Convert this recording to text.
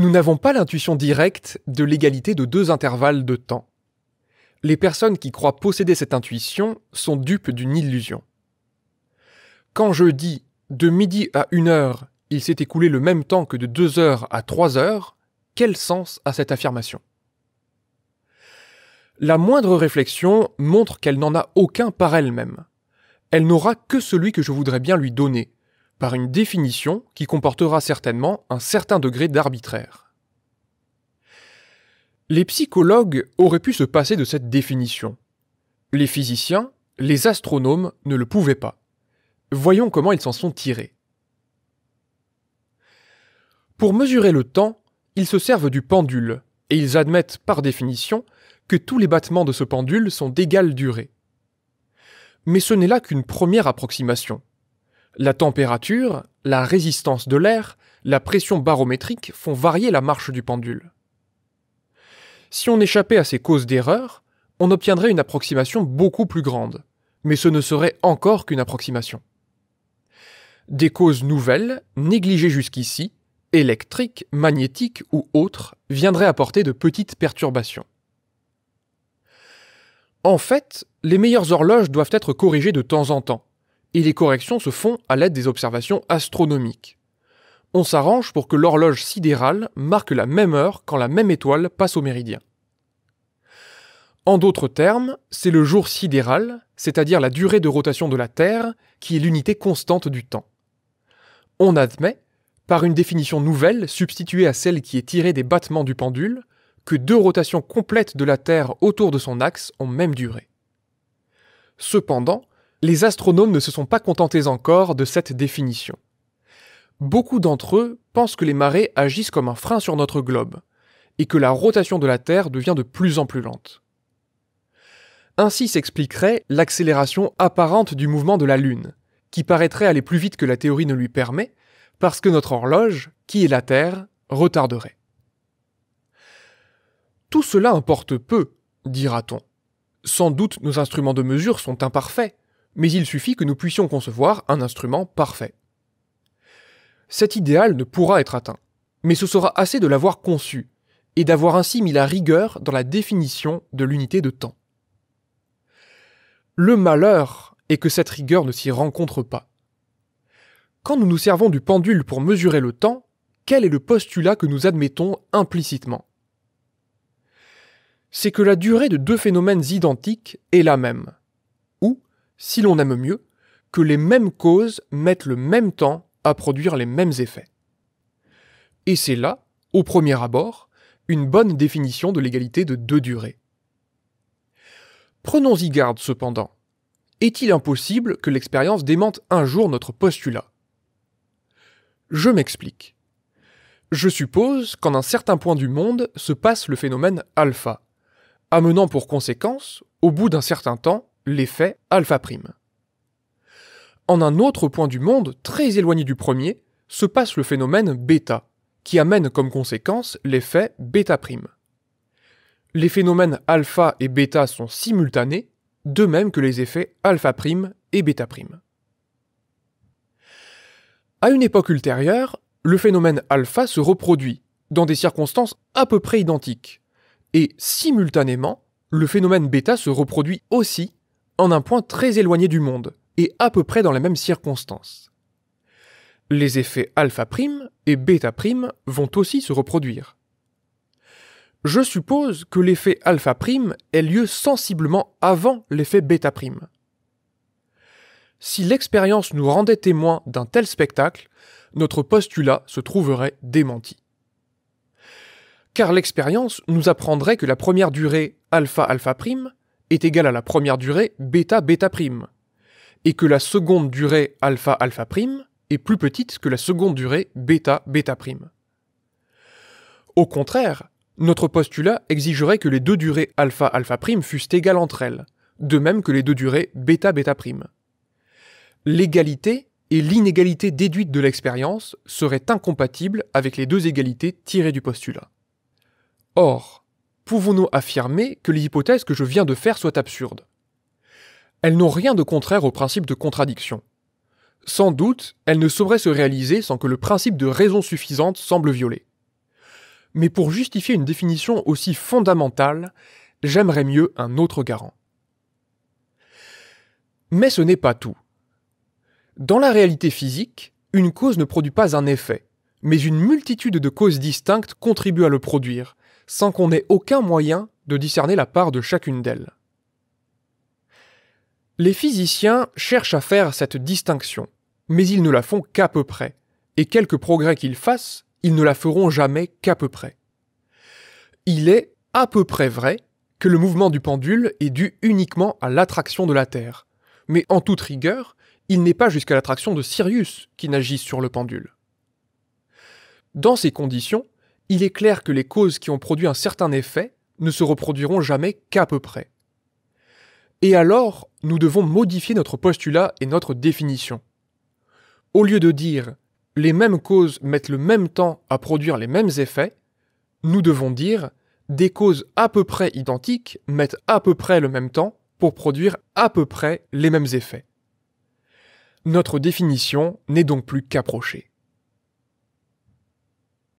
Nous n'avons pas l'intuition directe de l'égalité de deux intervalles de temps. Les personnes qui croient posséder cette intuition sont dupes d'une illusion. Quand je dis de midi à une heure, il s'est écoulé le même temps que de deux heures à trois heures, quel sens a cette affirmation La moindre réflexion montre qu'elle n'en a aucun par elle-même. Elle n'aura que celui que je voudrais bien lui donner, par une définition qui comportera certainement un certain degré d'arbitraire. Les psychologues auraient pu se passer de cette définition. Les physiciens, les astronomes ne le pouvaient pas. Voyons comment ils s'en sont tirés. Pour mesurer le temps, ils se servent du pendule, et ils admettent par définition que tous les battements de ce pendule sont d'égale durée. Mais ce n'est là qu'une première approximation. La température, la résistance de l'air, la pression barométrique font varier la marche du pendule. Si on échappait à ces causes d'erreur, on obtiendrait une approximation beaucoup plus grande, mais ce ne serait encore qu'une approximation. Des causes nouvelles, négligées jusqu'ici, électriques, magnétiques ou autres, viendraient apporter de petites perturbations. En fait, les meilleures horloges doivent être corrigées de temps en temps, et les corrections se font à l'aide des observations astronomiques. On s'arrange pour que l'horloge sidérale marque la même heure quand la même étoile passe au méridien. En d'autres termes, c'est le jour sidéral, c'est-à-dire la durée de rotation de la Terre, qui est l'unité constante du temps. On admet, par une définition nouvelle substituée à celle qui est tirée des battements du pendule, que deux rotations complètes de la Terre autour de son axe ont même durée. Cependant, les astronomes ne se sont pas contentés encore de cette définition. Beaucoup d'entre eux pensent que les marées agissent comme un frein sur notre globe, et que la rotation de la Terre devient de plus en plus lente. Ainsi s'expliquerait l'accélération apparente du mouvement de la Lune, qui paraîtrait aller plus vite que la théorie ne lui permet, parce que notre horloge, qui est la Terre, retarderait. Tout cela importe peu, dira-t-on. Sans doute nos instruments de mesure sont imparfaits, mais il suffit que nous puissions concevoir un instrument parfait. Cet idéal ne pourra être atteint, mais ce sera assez de l'avoir conçu, et d'avoir ainsi mis la rigueur dans la définition de l'unité de temps. Le malheur est que cette rigueur ne s'y rencontre pas. Quand nous nous servons du pendule pour mesurer le temps, quel est le postulat que nous admettons implicitement C'est que la durée de deux phénomènes identiques est la même, si l'on aime mieux, que les mêmes causes mettent le même temps à produire les mêmes effets. Et c'est là, au premier abord, une bonne définition de l'égalité de deux durées. Prenons-y garde cependant. Est-il impossible que l'expérience démente un jour notre postulat Je m'explique. Je suppose qu'en un certain point du monde se passe le phénomène alpha, amenant pour conséquence, au bout d'un certain temps, l'effet alpha prime. En un autre point du monde, très éloigné du premier, se passe le phénomène bêta, qui amène comme conséquence l'effet bêta prime. Les phénomènes alpha et bêta sont simultanés, de même que les effets alpha prime et bêta prime. À une époque ultérieure, le phénomène alpha se reproduit, dans des circonstances à peu près identiques, et simultanément, le phénomène bêta se reproduit aussi en un point très éloigné du monde, et à peu près dans les mêmes circonstances. Les effets alpha' et bêta' vont aussi se reproduire. Je suppose que l'effet alpha' ait lieu sensiblement avant l'effet bêta'. Si l'expérience nous rendait témoin d'un tel spectacle, notre postulat se trouverait démenti. Car l'expérience nous apprendrait que la première durée alpha alpha prime est égal à la première durée bêta bêta et que la seconde durée alpha alpha est plus petite que la seconde durée bêta bêta Au contraire, notre postulat exigerait que les deux durées alpha alpha fussent égales entre elles, de même que les deux durées bêta bêta prime. L'égalité et l'inégalité déduites de l'expérience seraient incompatibles avec les deux égalités tirées du postulat. Or, pouvons-nous affirmer que les hypothèses que je viens de faire soient absurdes Elles n'ont rien de contraire au principe de contradiction. Sans doute, elles ne sauraient se réaliser sans que le principe de raison suffisante semble violé. Mais pour justifier une définition aussi fondamentale, j'aimerais mieux un autre garant. Mais ce n'est pas tout. Dans la réalité physique, une cause ne produit pas un effet, mais une multitude de causes distinctes contribuent à le produire, sans qu'on ait aucun moyen de discerner la part de chacune d'elles. Les physiciens cherchent à faire cette distinction, mais ils ne la font qu'à peu près, et quelques progrès qu'ils fassent, ils ne la feront jamais qu'à peu près. Il est à peu près vrai que le mouvement du pendule est dû uniquement à l'attraction de la Terre, mais en toute rigueur, il n'est pas jusqu'à l'attraction de Sirius qui n'agisse sur le pendule. Dans ces conditions, il est clair que les causes qui ont produit un certain effet ne se reproduiront jamais qu'à peu près. Et alors, nous devons modifier notre postulat et notre définition. Au lieu de dire les mêmes causes mettent le même temps à produire les mêmes effets, nous devons dire des causes à peu près identiques mettent à peu près le même temps pour produire à peu près les mêmes effets. Notre définition n'est donc plus qu'approchée.